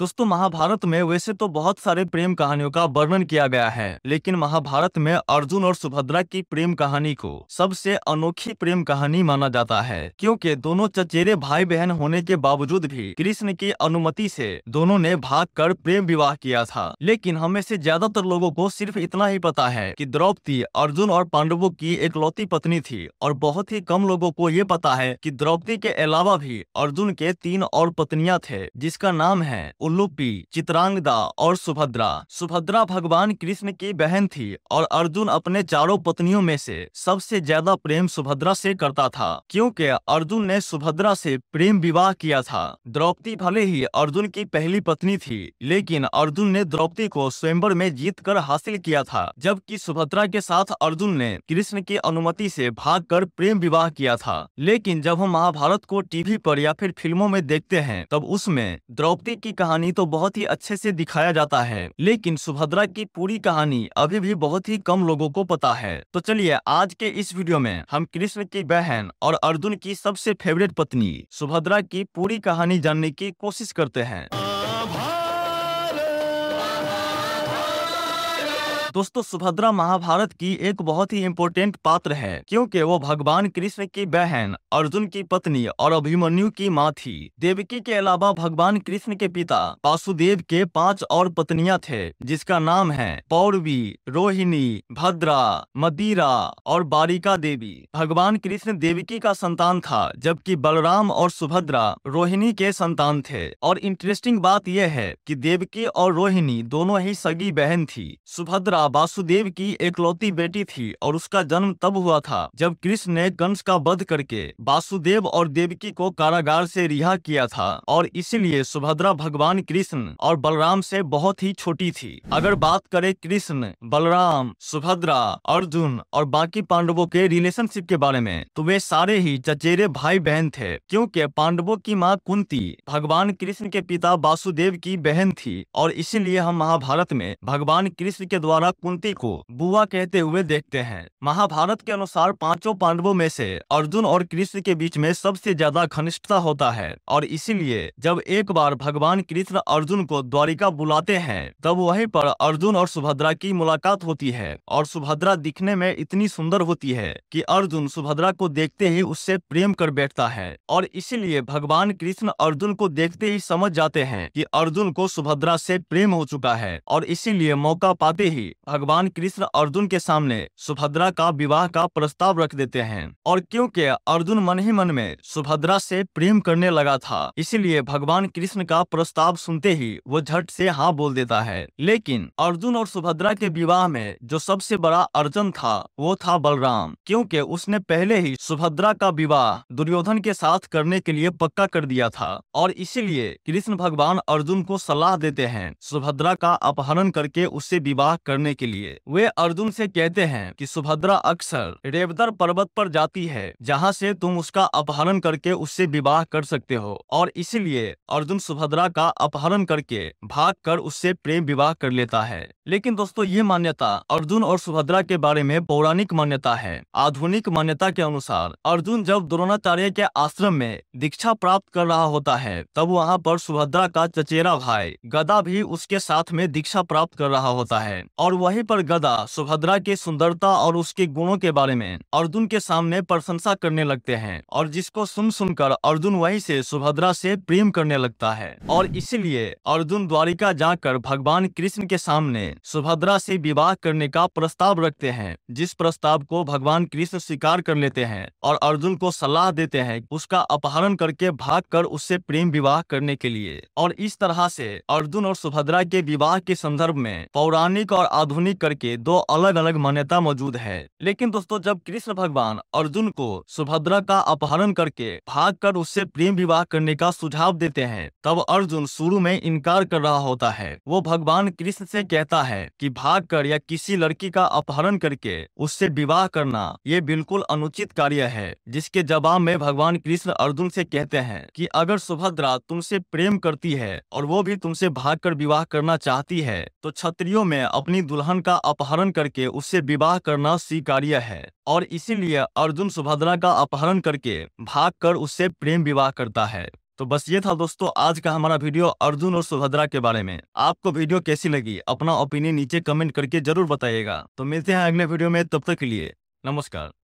दोस्तों महाभारत में वैसे तो बहुत सारे प्रेम कहानियों का वर्णन किया गया है लेकिन महाभारत में अर्जुन और सुभद्रा की प्रेम कहानी को सबसे अनोखी प्रेम कहानी माना जाता है क्योंकि दोनों चचेरे भाई बहन होने के बावजूद भी कृष्ण की अनुमति से दोनों ने भाग कर प्रेम विवाह किया था लेकिन हमें से ज्यादातर लोगो को सिर्फ इतना ही पता है की द्रौपदी अर्जुन और पांडवों की एकलौती पत्नी थी और बहुत ही कम लोगो को ये पता है की द्रौपदी के अलावा भी अर्जुन के तीन और पत्निया थे जिसका नाम है उल्लूपी चित्रांगदा और सुभद्रा सुभद्रा भगवान कृष्ण की बहन थी और अर्जुन अपने चारों पत्नियों में से सबसे ज्यादा प्रेम सुभद्रा से करता था क्योंकि अर्जुन ने सुभद्रा से प्रेम विवाह किया था द्रौपदी भले ही अर्जुन की पहली पत्नी थी लेकिन अर्जुन ने द्रौपदी को स्वयंवर में जीत कर हासिल किया था जबकि सुभद्रा के साथ अर्जुन ने कृष्ण की अनुमति से कर प्रेम विवाह किया था लेकिन जब हम महाभारत को टीवी पर या फिर फिल्मों में देखते हैं तब उसमें द्रौपदी की कहानी कहानी तो बहुत ही अच्छे से दिखाया जाता है लेकिन सुभद्रा की पूरी कहानी अभी भी बहुत ही कम लोगों को पता है तो चलिए आज के इस वीडियो में हम कृष्ण की बहन और अर्जुन की सबसे फेवरेट पत्नी सुभद्रा की पूरी कहानी जानने की कोशिश करते हैं दोस्तों सुभद्रा महाभारत की एक बहुत ही इम्पोर्टेंट पात्र है क्योंकि वो भगवान कृष्ण की बहन अर्जुन की पत्नी और अभिमन्यु की माँ थी देवकी के अलावा भगवान कृष्ण के पिता वासुदेव के पांच और पत्नियां थे जिसका नाम है पौरवी रोहिणी भद्रा मदीरा और बारिका देवी भगवान कृष्ण देवकी का संतान था जबकि बलराम और सुभद्रा रोहिणी के संतान थे और इंटरेस्टिंग बात यह है की देवकी और रोहिणी दोनों ही सगी बहन थी सुभद्रा सीता वासुदेव की एकलौती बेटी थी और उसका जन्म तब हुआ था जब कृष्ण ने कंस का वध करके वासुदेव और देवकी को कारागार से रिहा किया था और इसीलिए सुभद्रा भगवान कृष्ण और बलराम से बहुत ही छोटी थी अगर बात करें कृष्ण बलराम सुभद्रा अर्जुन और बाकी पांडवों के रिलेशनशिप के बारे में तो वे सारे ही चचेरे भाई बहन थे क्योंकि पांडवों की माँ कुंती भगवान कृष्ण के पिता वासुदेव की बहन थी और इसीलिए हम महाभारत में भगवान कृष्ण के द्वारा माता कुंती को बुआ कहते हुए देखते हैं महाभारत के अनुसार पांचों पांडवों में से अर्जुन और कृष्ण के बीच में सबसे ज्यादा घनिष्ठता होता है और इसीलिए जब एक बार भगवान कृष्ण अर्जुन को द्वारिका बुलाते हैं तब वही पर अर्जुन और सुभद्रा की मुलाकात होती है और सुभद्रा दिखने में इतनी सुंदर होती है की अर्जुन सुभद्रा को देखते ही उससे प्रेम कर बैठता है और इसीलिए भगवान कृष्ण अर्जुन को देखते ही समझ जाते हैं कि अर्जुन को सुभद्रा से प्रेम हो चुका है और इसीलिए मौका पाते ही भगवान कृष्ण अर्जुन के सामने सुभद्रा का विवाह का प्रस्ताव रख देते हैं और क्योंकि अर्जुन मन ही मन में सुभद्रा से प्रेम करने लगा था इसीलिए भगवान कृष्ण का प्रस्ताव सुनते ही वो झट से हाँ बोल देता है लेकिन अर्जुन और सुभद्रा के विवाह में जो सबसे बड़ा अर्जुन था वो था बलराम क्योंकि उसने पहले ही सुभद्रा का विवाह दुर्योधन के साथ करने के लिए पक्का कर दिया था और इसीलिए कृष्ण भगवान अर्जुन को सलाह देते हैं सुभद्रा का अपहरण करके उससे विवाह करने करने के लिए वे अर्जुन से कहते हैं कि सुभद्रा अक्सर रेवदर पर्वत पर जाती है जहाँ से तुम उसका अपहरण करके उससे विवाह कर सकते हो और इसीलिए अर्जुन सुभद्रा का अपहरण करके भाग कर उससे प्रेम विवाह कर लेता है लेकिन दोस्तों ये मान्यता अर्जुन और सुभद्रा के बारे में पौराणिक मान्यता है आधुनिक मान्यता के अनुसार अर्जुन जब द्रोणाचार्य के आश्रम में दीक्षा प्राप्त कर रहा होता है तब वहाँ पर सुभद्रा का चचेरा भाई गदा भी उसके साथ में दीक्षा प्राप्त कर रहा होता है और वहीं पर गदा सुभद्रा के सुंदरता और उसके गुणों के बारे में अर्जुन के सामने प्रशंसा करने लगते हैं और जिसको सुन सुनकर अर्जुन वहीं से सुभद्रा से प्रेम करने लगता है और इसीलिए अर्जुन द्वारिका जाकर भगवान कृष्ण के सामने सुभद्रा से विवाह करने का प्रस्ताव रखते हैं जिस प्रस्ताव को भगवान कृष्ण स्वीकार कर लेते हैं और अर्जुन को सलाह देते हैं उसका अपहरण करके भाग कर उससे प्रेम विवाह करने के लिए और इस तरह से अर्जुन और सुभद्रा के विवाह के संदर्भ में पौराणिक और आधुनिक करके दो अलग अलग मान्यता मौजूद है लेकिन दोस्तों जब कृष्ण भगवान अर्जुन को सुभद्रा का अपहरण करके भाग कर उससे प्रेम विवाह करने का सुझाव देते हैं तब अर्जुन शुरू में इनकार कर रहा होता है वो भगवान कृष्ण से कहता है कि कर या किसी लड़की का अपहरण करके उससे विवाह करना ये बिल्कुल अनुचित कार्य है जिसके जवाब में भगवान कृष्ण अर्जुन से कहते हैं कि अगर सुभद्रा तुमसे प्रेम करती है और वो भी तुमसे कर विवाह करना चाहती है तो क्षत्रियो में अपनी दुल्हन का अपहरण करके उससे विवाह करना स्वीकार्य है और इसीलिए अर्जुन सुभद्रा का अपहरण करके भागकर उससे प्रेम विवाह करता है तो बस ये था दोस्तों आज का हमारा वीडियो अर्जुन और सुभद्रा के बारे में आपको वीडियो कैसी लगी अपना ओपिनियन नीचे कमेंट करके जरूर बताइएगा तो मिलते हैं अगले वीडियो में तब तक के लिए नमस्कार